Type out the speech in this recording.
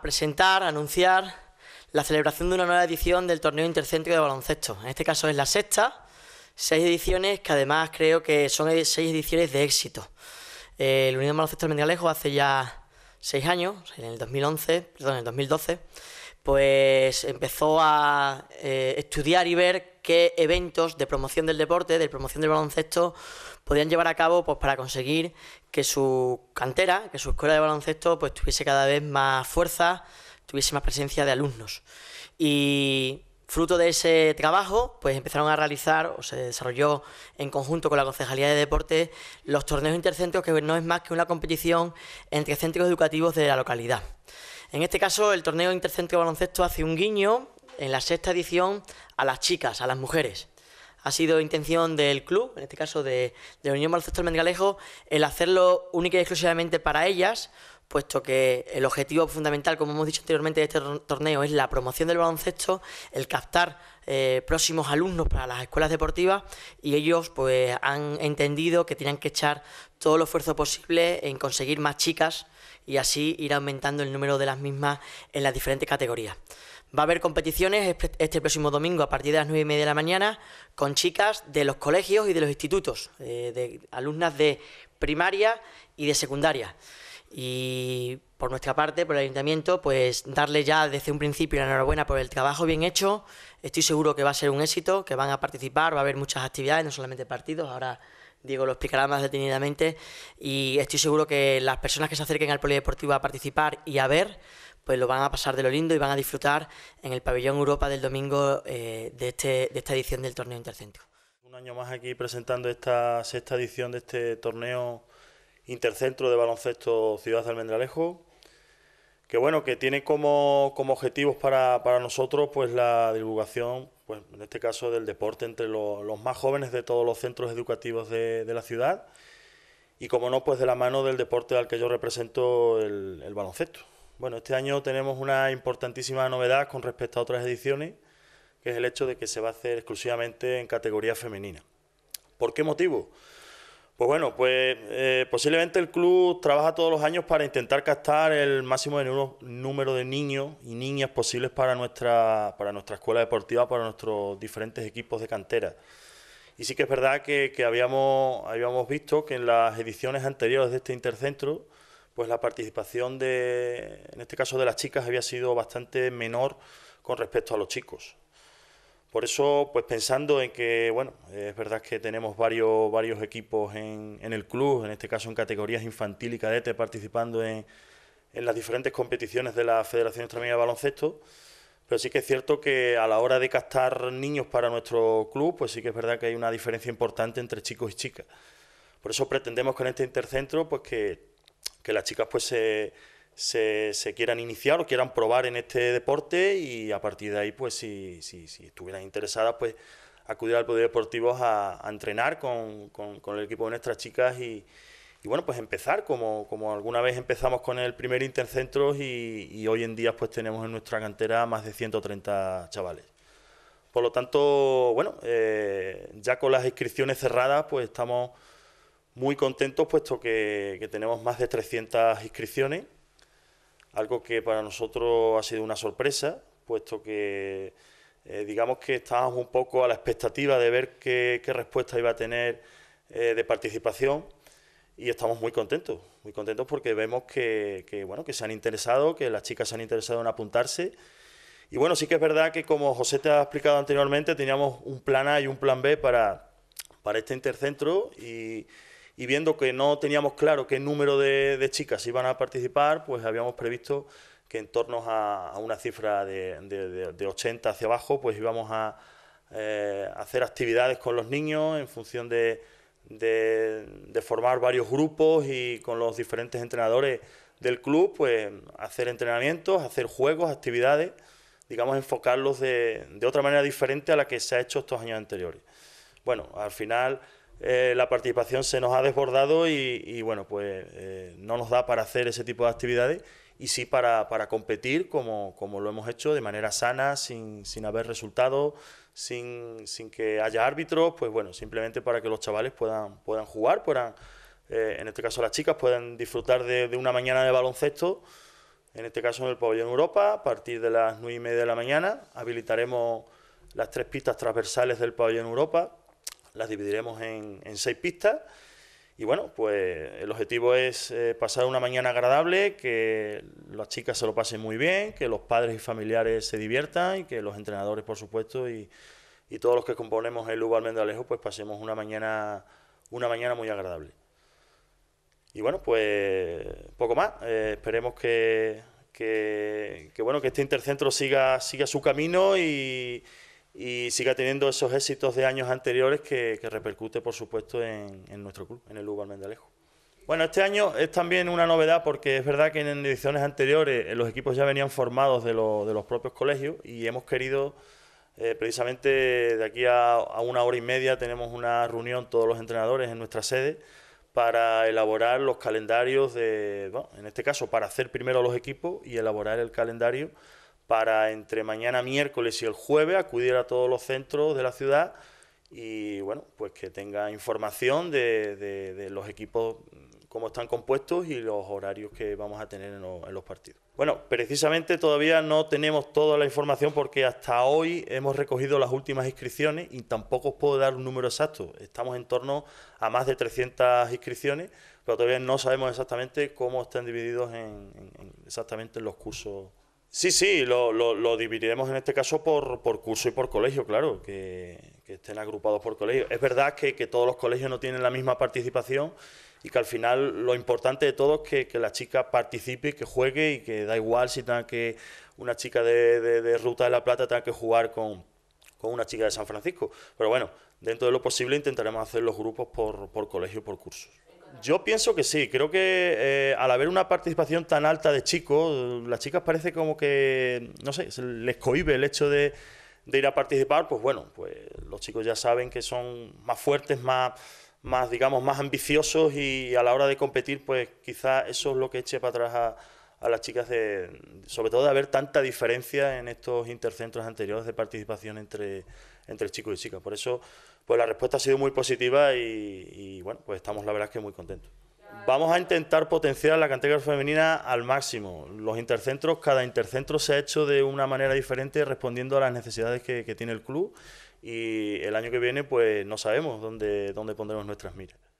presentar, anunciar la celebración de una nueva edición del torneo intercéntrico de baloncesto. En este caso es la sexta, seis ediciones que además creo que son e-, seis ediciones de éxito. el eh, Unión Baloncesto de hace ya seis años, en el 2011, perdón, en el 2012, pues empezó a eh, estudiar y ver qué eventos de promoción del deporte, de promoción del baloncesto, podían llevar a cabo pues, para conseguir que su cantera, que su escuela de baloncesto, pues tuviese cada vez más fuerza, tuviese más presencia de alumnos. Y fruto de ese trabajo, pues empezaron a realizar, o se desarrolló en conjunto con la Concejalía de deporte... los torneos intercentros, que no es más que una competición entre centros educativos de la localidad. En este caso, el torneo Intercentro Baloncesto hace un guiño en la sexta edición a las chicas, a las mujeres. Ha sido intención del club, en este caso de, Unión Baloncesto Mendigalejo, el hacerlo única y exclusivamente para ellas, puesto que el objetivo fundamental, como hemos dicho anteriormente, de este torneo es la promoción del baloncesto, el captar eh, próximos alumnos para las escuelas deportivas y ellos pues han entendido que tienen que echar todo el esfuerzo posible en conseguir más chicas y así ir aumentando el número de las mismas en las diferentes categorías. Va a haber competiciones este, este próximo domingo a partir de las 9 y media de la mañana con chicas de los colegios y de los institutos, eh, de alumnas de primaria y de secundaria. Y por nuestra parte, por el ayuntamiento, pues darle ya desde un principio la enhorabuena por el trabajo bien hecho. Estoy seguro que va a ser un éxito, que van a participar, va a haber muchas actividades, no solamente partidos, ahora Diego lo explicará más detenidamente. Y estoy seguro que las personas que se acerquen al polideportivo a participar y a ver, pues lo van a pasar de lo lindo y van a disfrutar en el pabellón Europa del domingo eh, de, este, de esta edición del torneo Intercentro. Un año más aquí presentando esta sexta edición de este torneo Intercentro de Baloncesto Ciudad de Almendralejo. Que bueno, que tiene como, objetivos para, nosotros pues la divulgación, pues en este caso del deporte entre los más jóvenes de todos los centros educativos de, la ciudad y como no, pues de la mano del deporte al que yo represento el, el baloncesto. Bueno, este año tenemos una importantísima novedad con respecto a otras ediciones, que es el hecho de que se va a hacer exclusivamente en categoría femenina. ¿Por qué motivo? Pues bueno, pues eh, posiblemente el club trabaja todos los años para intentar captar el máximo de número de niños y niñas posibles para nuestra, para nuestra escuela deportiva, para nuestros diferentes equipos de cantera. Y sí que es verdad que, que habíamos, habíamos visto que en las ediciones anteriores de este intercentro, pues la participación de, en este caso de las chicas, había sido bastante menor con respecto a los chicos. Por eso, pues pensando en que, bueno, es verdad que tenemos varios, varios equipos en, el club, en este caso en categorías infantil y cadete, participando en, las diferentes competiciones de la Federación Extremeña de Baloncesto. Pero sí que es cierto que a la hora de captar niños para nuestro club, pues sí que es verdad que hay una diferencia importante entre chicos y chicas. Por eso pretendemos con este intercentro pues que, que las chicas pues se se, quieran iniciar o quieran probar en este deporte y a partir de ahí, pues si, si, estuvieran interesadas, pues acudir al Poder Deportivo a, entrenar con, el equipo de nuestras chicas y, bueno, pues empezar como, alguna vez empezamos con el primer Intercentros y, hoy en día pues tenemos en nuestra cantera más de 130 chavales. Por lo tanto, bueno, eh, ya con las inscripciones cerradas, pues estamos muy contentos puesto que, que tenemos más de 300 inscripciones algo que para nosotros ha sido una sorpresa, puesto que eh, digamos que estábamos un poco a la expectativa de ver qué, respuesta iba a tener eh, de participación y estamos muy contentos, muy contentos porque vemos que, que, bueno, que se han interesado, que las chicas se han interesado en apuntarse. Y bueno, sí que es verdad que como José te ha explicado anteriormente, teníamos un plan A y un plan B para, para este intercentro y, y viendo que no teníamos claro qué número de, chicas iban a participar, pues habíamos previsto que en torno a, una cifra de, 80 hacia abajo, pues íbamos a eh, hacer actividades con los niños en función de, formar varios grupos y con los diferentes entrenadores del club, pues hacer entrenamientos, hacer juegos, actividades, digamos, enfocarlos de, de, otra manera diferente a la que se ha hecho estos años anteriores. Bueno, al final eh, la participación se nos ha desbordado y, bueno, pues eh, no nos da para hacer ese tipo de actividades y sí para, competir como, lo hemos hecho de manera sana, sin, haber resultado, sin, que haya árbitros, pues bueno, simplemente para que los chavales puedan, puedan jugar, eh, en este caso las chicas puedan disfrutar de, una mañana de baloncesto, en este caso en el pabellón Europa, a partir de las nueve y media de la mañana habilitaremos las tres pistas transversales del pabellón Europa las dividiremos en, seis pistas. Y bueno, pues el objetivo es eh, pasar una mañana agradable, que las chicas se lo pasen muy bien, que los padres y familiares se diviertan y que los entrenadores, por supuesto, y, todos los que componemos el Lugo Almendralejo, pues pasemos una mañana, una mañana muy agradable. Y bueno, pues poco más. Eh, esperemos que, bueno, que este intercentro siga, siga su camino y y siga teniendo esos éxitos de años anteriores que, repercute, por supuesto, en, nuestro club, en el Lugo Mendalejo Bueno, este año es también una novedad porque es verdad que en ediciones anteriores eh, los equipos ya venían formados de, los propios colegios y hemos querido, eh, precisamente de aquí a, una hora y media, tenemos una reunión todos los entrenadores en nuestra sede para elaborar los calendarios de, bueno, en este caso, para hacer primero los equipos y elaborar el calendario para entre mañana miércoles y el jueves acudir a todos los centros de la ciudad y bueno, pues que tenga información de, los equipos, mm, cómo están compuestos y los horarios que vamos a tener en, los partidos. Bueno, precisamente todavía no tenemos toda la información porque hasta hoy hemos recogido las últimas inscripciones y tampoco os puedo dar un número exacto. Estamos en torno a más de 300 inscripciones, pero todavía no sabemos exactamente cómo están divididos en, en, exactamente los cursos Sí, sí, lo, lo, dividiremos en este caso por, curso y por colegio, claro, que, estén agrupados por colegio. Es verdad que, todos los colegios no tienen la misma participación y que al final lo importante de todo es que, la chica participe, que juegue y que da igual si tenga que una chica de, Ruta de la Plata tenga que jugar con, una chica de San Francisco. Pero bueno, dentro de lo posible intentaremos hacer los grupos por, por colegio y por cursos. Yo pienso que sí, creo que eh, al haber una participación tan alta de chicos, las chicas parece como que, no sé, les cohibe el hecho de, ir a participar, pues bueno, pues los chicos ya saben que son más fuertes, más, más digamos, más ambiciosos y a la hora de competir, pues quizás eso es lo que eche para atrás a a las chicas sobre todo de haber tanta diferencia en estos intercentros anteriores de participación entre, entre chicos y chicas. Por eso, pues la respuesta ha sido muy positiva y, bueno, pues estamos la verdad que muy contentos. Vamos a intentar potenciar la cantera femenina al máximo. Los intercentros, cada intercentro se ha hecho de una manera diferente respondiendo a las necesidades que, que tiene el club y el año que viene pues no sabemos dónde, dónde pondremos nuestras miras.